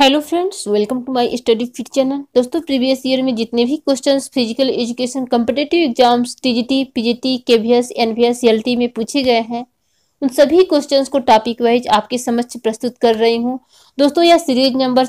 hello friends welcome to my study fit channel दोस्तों previous year में जितने भी questions physical education competitive exams TGT PGT KVS NVS LT में पूछे गए हैं उन सभी क्वेश्चंस को टॉपिक वाइज आपके समक्ष प्रस्तुत कर रही हूं दोस्तों यह सीरीज नंबर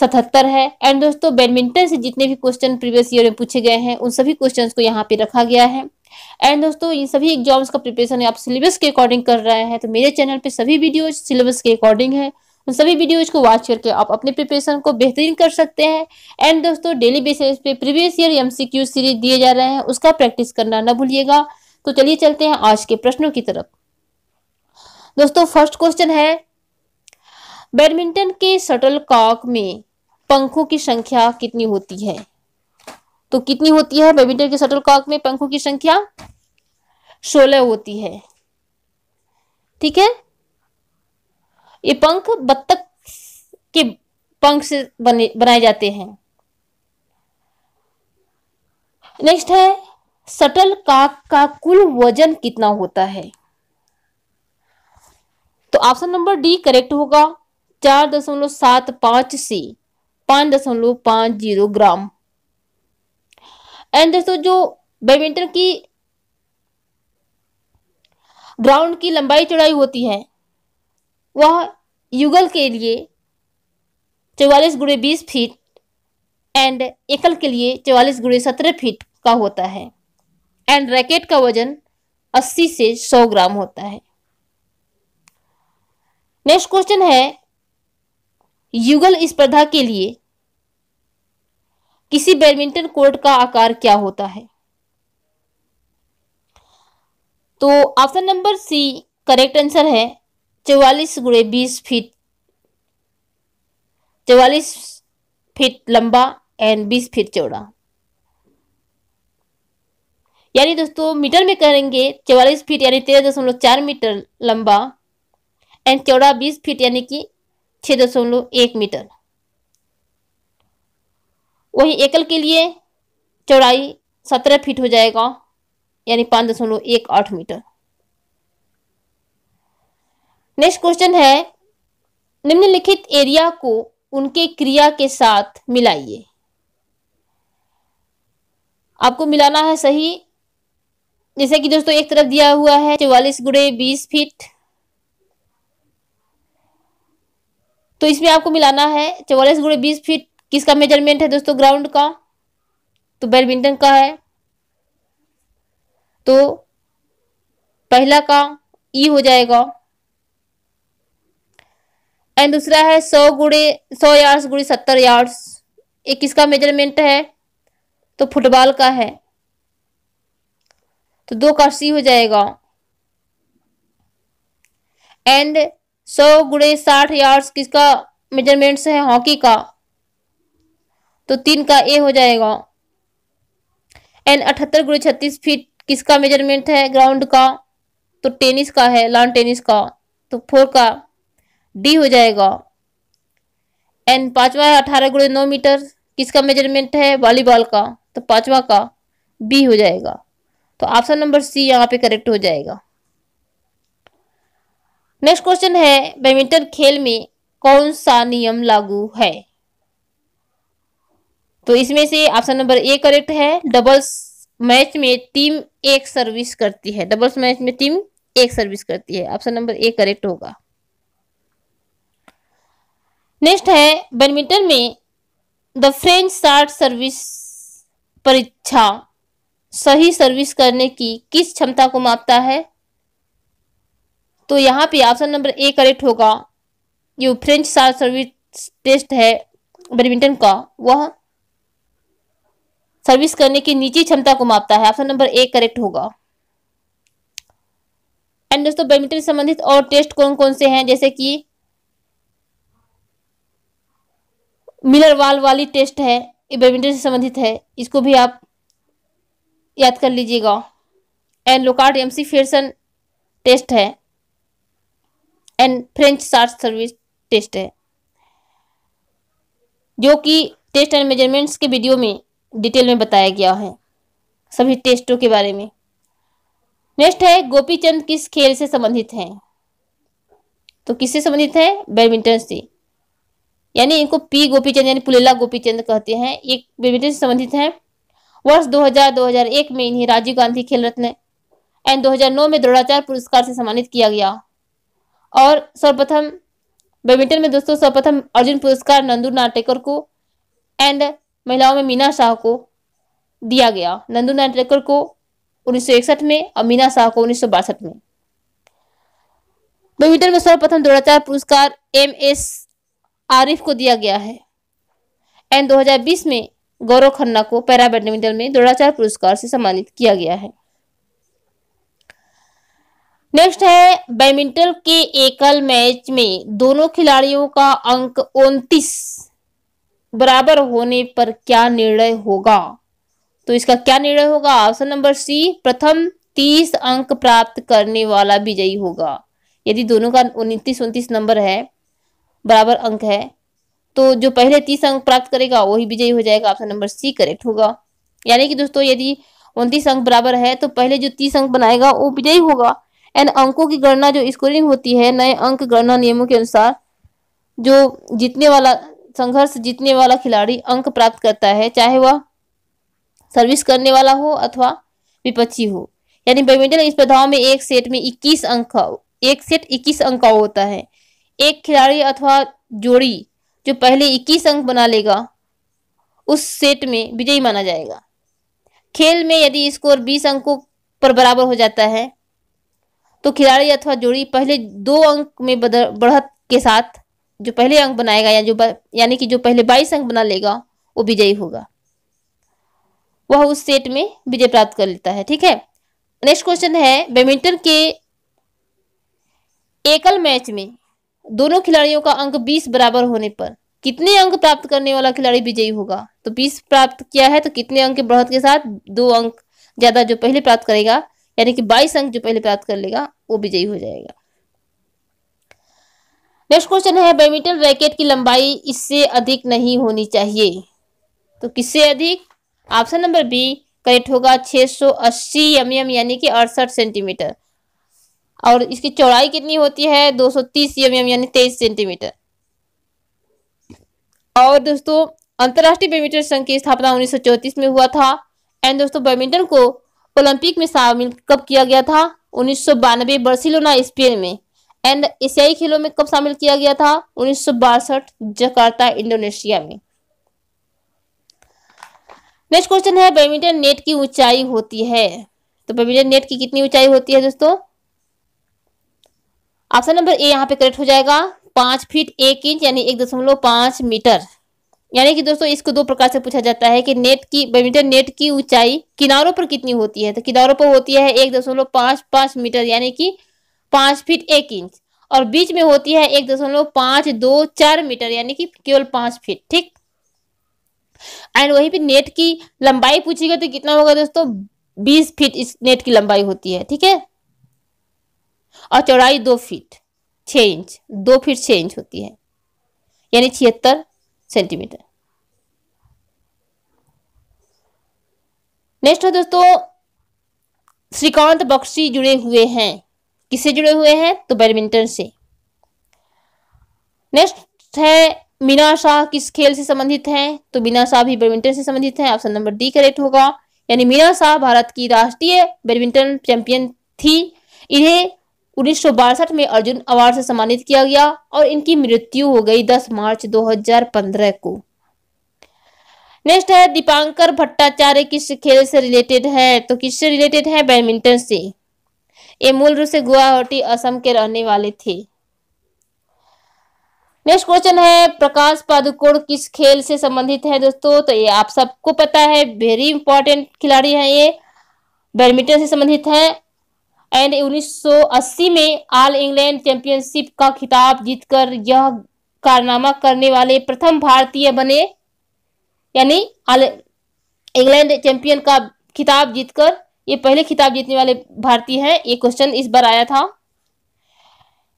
सतहत्तर है एंड दोस्तों बैडमिंटन से जितने भी क्वेश्चन प्रीवियस ईयर में पूछे गए हैं उन सभी क्वेश्चन को यहाँ पे रखा गया है एंड दोस्तों ये सभी एग्जाम्स का प्रिपरेशन आप सिलेबस के अकॉर्डिंग कर रहे हैं तो मेरे चैनल पर सभी वीडियो सिलेबस के अकॉर्डिंग है उन सभी वीडियोज को वॉच करके आप अपने प्रिपरेशन को बेहतरीन कर सकते हैं एंड दोस्तों डेली बेसिस पे प्रीवियस ईयर एमसीक्यू सीरीज दिए जा रहे हैं उसका प्रैक्टिस करना ना भूलिएगा तो चलिए चलते हैं आज के प्रश्नों की तरफ दोस्तों फर्स्ट क्वेश्चन है बैडमिंटन के शटल कॉक में पंखों की संख्या कितनी होती है तो कितनी होती है बैडमिंटन के शटल कॉक में पंखों की संख्या सोलह होती है ठीक है ये पंख बत्तख के पंख से बने बनाए जाते हैं नेक्स्ट है सटल काक का कुल वजन कितना होता है तो ऑप्शन नंबर डी करेक्ट होगा चार दशमलव सात पांच से पांच दशमलव पांच जीरो ग्राम एंड दोस्तों जो बैडमिंटन की ग्राउंड की लंबाई चौड़ाई होती है वह युगल के लिए चौवालीस गुड़े बीस फीट एंड एकल के लिए चौवालीस गुड़े सत्रह फीट का होता है एंड रैकेट का वजन अस्सी से सौ ग्राम होता है नेक्स्ट क्वेश्चन है युगल स्पर्धा के लिए किसी बैडमिंटन कोर्ट का आकार क्या होता है तो option number C correct answer है चौवालीस गुड़े बीस फीट चौवालीस फीट लंबा एंड बीस फीट चौड़ा यानी दोस्तों मीटर में करेंगे चौवालीस फीट यानी तेरह दशमलव चार मीटर लंबा एंड चौड़ा बीस फीट यानी कि छः दशमलव एक मीटर वही एकल के लिए चौड़ाई सत्रह फीट हो जाएगा यानी पाँच दशमलव एक आठ मीटर नेक्स्ट क्वेश्चन है निम्नलिखित एरिया को उनके क्रिया के साथ मिलाइए आपको मिलाना है सही जैसे कि दोस्तों एक तरफ दिया हुआ है चौवालीस गुड़े बीस फीट तो इसमें आपको मिलाना है चौवालीस गुड़े बीस फीट किसका मेजरमेंट है दोस्तों ग्राउंड का तो बैडमिंटन का है तो पहला का ई e हो जाएगा एंड दूसरा है सौ गुड़े सौ यार्ड्स गुड़े सत्तर यार्ड्स ये किसका मेजरमेंट है तो फुटबॉल का है तो दो का सी हो जाएगा एंड सौ गुड़े साठ यार्ड्स किसका मेजरमेंट्स है हॉकी का तो तीन का ए हो जाएगा एंड अठहत्तर गुड़े छत्तीस फीट किसका मेजरमेंट है ग्राउंड का तो टेनिस का है लॉन टेनिस का तो फोर का डी हो जाएगा एंड पांचवा है अठारह गुड़े नौ मीटर किसका मेजरमेंट है वॉलीबॉल का तो पांचवा का बी हो जाएगा तो ऑप्शन नंबर सी यहाँ पे करेक्ट हो जाएगा नेक्स्ट क्वेश्चन है बैडमिंटन खेल में कौन सा नियम लागू है तो इसमें से ऑप्शन नंबर ए करेक्ट है डबल्स मैच में टीम एक सर्विस करती है डबल्स मैच में टीम एक सर्विस करती है ऑप्शन नंबर ए करेक्ट होगा नेक्स्ट है बैडमिंटन में द फ्रेंच शार्ट सर्विस परीक्षा सही सर्विस करने की किस क्षमता को मापता है तो यहाँ पे ऑप्शन नंबर ए करेक्ट होगा जो फ्रेंच शार्ट सर्विस टेस्ट है बैडमिंटन का वह सर्विस करने की निजी क्षमता को मापता है ऑप्शन नंबर ए करेक्ट होगा एंड दोस्तों बैडमिंटन संबंधित और टेस्ट कौन कौन से हैं जैसे कि मिलर वाल वाली टेस्ट है ये बैडमिंटन से संबंधित है इसको भी आप याद कर लीजिएगा and Lockhart McPherson test है and French short service test है जो कि टेस्ट एंड मेजरमेंट्स के वीडियो में डिटेल में बताया गया है सभी टेस्टों के बारे में नेक्स्ट है गोपी चंद किस खेल से संबंधित हैं तो किससे संबंधित है बैडमिंटन से यानी इनको पी गोपीचंद यानी पुलेला गोपीचंद कहते हैं एक बेटे से संबंधित है वर्ष 2000 2001 में इन्हें राजीव गांधी खेल रत्न एंड 2009 में द्रोणाचार पुरस्कार से सम्मानित किया गया और सर्वप्रथम बैडमिंटन में दोस्तों सर्वप्रथम अर्जुन पुरस्कार नंदू नाटेकर को एंड महिलाओं में मीना शाह को दिया गया नंदू नाटेकर को उन्नीस में और मीना शाह को उन्नीस में बैडमिंटन में सर्वप्रथम द्रोणाचार पुरस्कार एम एस आरिफ को दिया गया है एंड 2020 में गौरव खन्ना को पैरा बैडमिंटन में द्रोणाचार्य पुरस्कार से सम्मानित किया गया है नेक्स्ट है बैडमिंटन के एकल मैच में दोनों खिलाड़ियों का अंक उनतीस बराबर होने पर क्या निर्णय होगा तो इसका क्या निर्णय होगा ऑप्शन नंबर सी प्रथम तीस अंक प्राप्त करने वाला विजयी होगा यदि दोनों का उनतीस उनतीस नंबर है बराबर अंक है तो जो पहले तीस अंक प्राप्त करेगा वही विजयी हो जाएगा ऑप्शन नंबर सी करेक्ट होगा यानी कि दोस्तों यदि उनतीस अंक बराबर है तो पहले जो तीस अंक बनाएगा वो विजयी होगा एंड अंकों की गणना जो स्कोरिंग होती है नए अंक गणना नियमों के अनुसार जो जीतने वाला संघर्ष जीतने वाला खिलाड़ी अंक प्राप्त करता है चाहे वह सर्विस करने वाला हो अथवा विपक्षी हो यानी बैडमिंटन स्पर्धाओं में एक सेट में 21 अंक का एक सेट 21 अंक का होता है एक खिलाड़ी अथवा जोड़ी जो पहले इक्कीस अंक बना लेगा उस सेट में विजयी माना जाएगा खेल में यदि स्कोर बीस अंकों पर बराबर हो जाता है तो खिलाड़ी अथवा जोड़ी पहले दो अंक में बढ़त के साथ जो पहले अंक बनाएगा या जो यानी कि जो पहले बाईस अंक बना लेगा वो विजयी होगा वह उस सेट में विजय प्राप्त कर लेता है ठीक है नेक्स्ट क्वेश्चन है बैडमिंटन के एकल मैच में दोनों खिलाड़ियों का अंक बीस बराबर होने पर कितने अंक प्राप्त करने वाला खिलाड़ी विजयी होगा तो बीस प्राप्त किया है तो कितने अंक के बढ़त के साथ दो अंक ज्यादा जो पहले प्राप्त करेगा यानी कि बाईस अंक जो पहले प्राप्त कर लेगा वो विजयी हो जाएगा नेक्स्ट क्वेश्चन है बैडमिंटन रैकेट की लंबाई इससे अधिक नहीं होनी चाहिए तो किससे अधिक ऑप्शन नंबर बी करेक्ट होगा 680 सौ एम यानी कि अड़सठ सेंटीमीटर और इसकी चौड़ाई कितनी होती है 230 सौ mm, यानी 23 सेंटीमीटर और दोस्तों अंतर्राष्ट्रीय बैडमिंटन संघ की स्थापना उन्नीस में हुआ था एंड दोस्तों बैडमिंटन को ओलंपिक में शामिल कब किया गया था उन्नीस सौ बर्सिलोना स्पेन में एंड एशियाई खेलों में कब शामिल किया गया था उन्नीस सौ बासठ जकार्ता इंडोनेशिया में नेक्स्ट क्वेश्चन है बैडमिंटन नेट की ऊंचाई होती है तो बैडमिंटन नेट की कितनी ऊंचाई होती है दोस्तों ऑप्शन नंबर ए यहाँ पे करेक्ट हो जाएगा पांच फीट एक इंच यानी एक दशमलव पांच मीटर यानी कि दोस्तों इसको दो प्रकार से पूछा जाता है कि नेट की बैडमिंटन नेट की ऊंचाई किनारों पर कितनी होती है तो किनारों पर होती है एक दशमलव पांच पांच मीटर यानी कि पांच फीट एक इंच और बीच में होती है एक दशमलव पांच दो चार मीटर यानी कि केवल पांच फीट ठीक एंड वही भी नेट की लंबाई पूछी गई तो कितना होगा दोस्तों बीस फीट इस नेट की लंबाई होती है ठीक है और चौड़ाई दो फीट छः इंच दो फीट छः इंच होती है यानी छिहत्तर सेंटीमीटर नेक्स्ट है दोस्तों श्रीकांत बख्शी जुड़े हुए हैं किससे जुड़े हुए हैं तो बैडमिंटन से नेक्स्ट है मीना शाह किस खेल से संबंधित हैं तो मीना शाह भी बैडमिंटन से संबंधित हैं ऑप्शन नंबर डी करेक्ट होगा यानी मीना शाह भारत की राष्ट्रीय बैडमिंटन चैंपियन थी इन्हें उन्नीस में अर्जुन अवार्ड से सम्मानित किया गया और इनकी मृत्यु हो गई 10 मार्च 2015 को नेक्स्ट है दीपांकर भट्टाचार्य किस खेल से रिलेटेड है तो किससे रिलेटेड है बैडमिंटन से ये मूल रूप से गुवाहाटी असम के रहने वाले थे नेक्स्ट क्वेश्चन है प्रकाश पादुकोण किस खेल से संबंधित है दोस्तों तो ये आप सबको पता है वेरी इंपॉर्टेंट खिलाड़ी है ये बैडमिंटन से संबंधित है एंड 1980 में ऑल इंग्लैंड चैंपियनशिप का खिताब जीतकर यह कारनामा करने वाले प्रथम भारतीय बने यानी ऑल इंग्लैंड चैंपियन का खिताब जीतकर ये पहले खिताब जीतने वाले भारतीय हैं ये क्वेश्चन इस बार आया था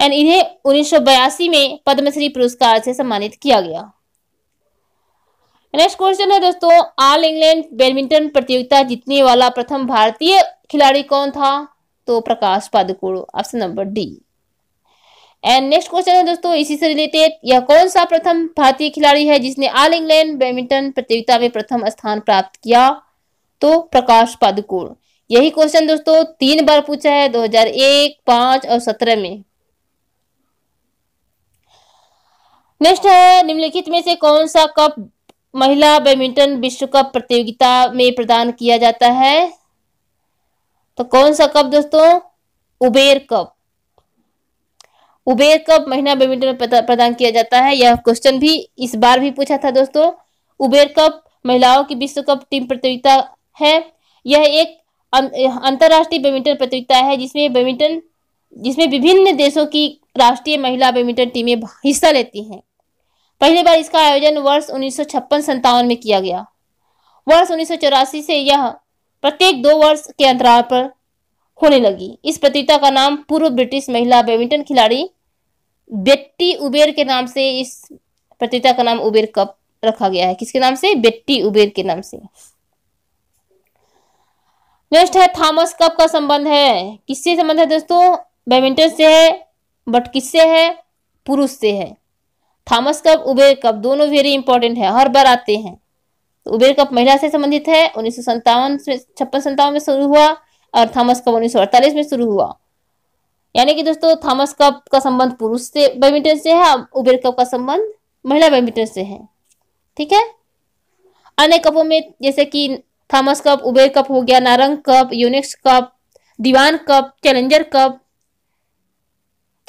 एंड इन्हें 1982 में पद्मश्री पुरस्कार से सम्मानित किया गया नेक्स्ट क्वेश्चन है दोस्तों ऑल इंग्लैंड बैडमिंटन प्रतियोगिता जीतने वाला प्रथम भारतीय खिलाड़ी कौन था तो Prakash Padukone option number D and next question है दोस्तों इसी से रिलेटेड यह कौन सा प्रथम भारतीय खिलाड़ी है जिसने ऑल इंग्लैंड बैडमिंटन प्रतियोगिता में प्रथम स्थान प्राप्त किया तो प्रकाश पादुकोण यही क्वेश्चन दोस्तों तीन बार पूछा है 2001, 5 और 17 में नेक्स्ट है निम्नलिखित में से कौन सा कप महिला बैडमिंटन विश्व कप प्रतियोगिता में प्रदान किया जाता है तो कौन सा कप दोस्तों उबेर कप उबेर कप महिला बैडमिंटन प्रदान किया जाता है यह क्वेश्चन भी इस बार भी पूछा था दोस्तों उबेर कप महिलाओं की विश्व कप टीम प्रतियोगिता है यह एक अं-, अंतरराष्ट्रीय बैडमिंटन प्रतियोगिता है जिसमें बैडमिंटन जिसमें विभिन्न देशों की राष्ट्रीय महिला बैडमिंटन टीमें हिस्सा लेती हैं पहली बार इसका आयोजन वर्ष उन्नीस सौ में किया गया वर्ष उन्नीस से यह प्रत्येक दो वर्ष के अंतराल पर होने लगी इस प्रतियोगिता का नाम पूर्व ब्रिटिश महिला बैडमिंटन खिलाड़ी बेट्टी उबेर के नाम से इस प्रतियोगिता का नाम उबेर कप रखा गया है किसके नाम से बेट्टी उबेर के नाम से नेक्स्ट है थॉमस कप का संबंध है किससे संबंध है दोस्तों बैडमिंटन से है बट किससे है पुरुष से है थॉमस कप उबेर कप दोनों वेरी इंपॉर्टेंट है हर बार आते हैं तो उबेर कप महिला से संबंधित है उन्नीस सौ संतावन में छप्पन संतावन में शुरू हुआ और थॉमस कप उन्नीस सौ अड़तालीस में शुरू हुआ यानी कि दोस्तों थॉमस कप का संबंध पुरुष से बैडमिंटन से है उबेर कप का संबंध महिला बैडमिंटन से है ठीक है अन्य कपों में जैसे कि थॉमस कप उबेर कप हो गया नारंग कप यूनिक्स cup Diwan cup challenger cup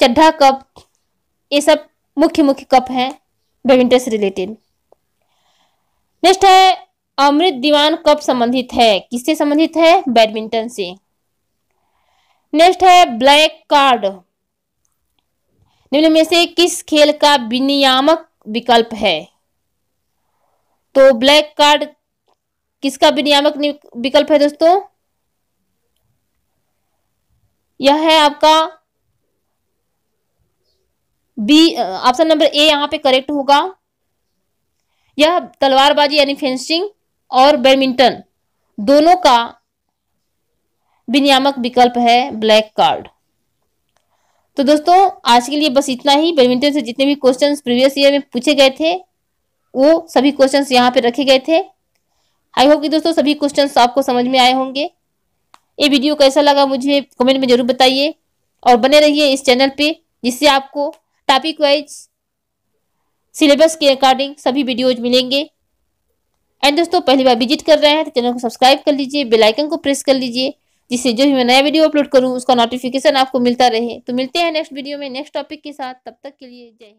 Chadha cup ये सब मुख्य मुख्य कप हैं बैडमिंटन से रिलेटेड नेक्स्ट है अमृत दीवान कब संबंधित है किससे संबंधित है बैडमिंटन से नेक्स्ट है ब्लैक कार्ड निम्न में से किस खेल का विनियामक विकल्प है तो ब्लैक कार्ड किसका विनियामक विकल्प है दोस्तों यह है आपका बी ऑप्शन नंबर ए यहां पे करेक्ट होगा यह तलवारबाजी यानी फेंसिंग और बैडमिंटन दोनों का विनियामक विकल्प है ब्लैक कार्ड तो दोस्तों आज के लिए बस इतना ही बैडमिंटन से जितने भी क्वेश्चंस प्रीवियस ईयर में पूछे गए थे वो सभी क्वेश्चंस यहाँ पे रखे गए थे आई होप कि दोस्तों सभी क्वेश्चंस आपको समझ में आए होंगे ये वीडियो कैसा लगा मुझे कमेंट में जरूर बताइए और बने रहिए इस चैनल पे जिससे आपको टॉपिक वाइज सिलेबस के अकॉर्डिंग सभी वीडियोज मिलेंगे एंड दोस्तों पहली बार विजिट कर रहे हैं तो चैनल को सब्सक्राइब कर लीजिए बेल आइकन को प्रेस कर लीजिए जिससे जो भी मैं नया वीडियो अपलोड करूँ उसका नोटिफिकेशन आपको मिलता रहे तो मिलते हैं नेक्स्ट वीडियो में नेक्स्ट टॉपिक के साथ तब तक के लिए जय हिंद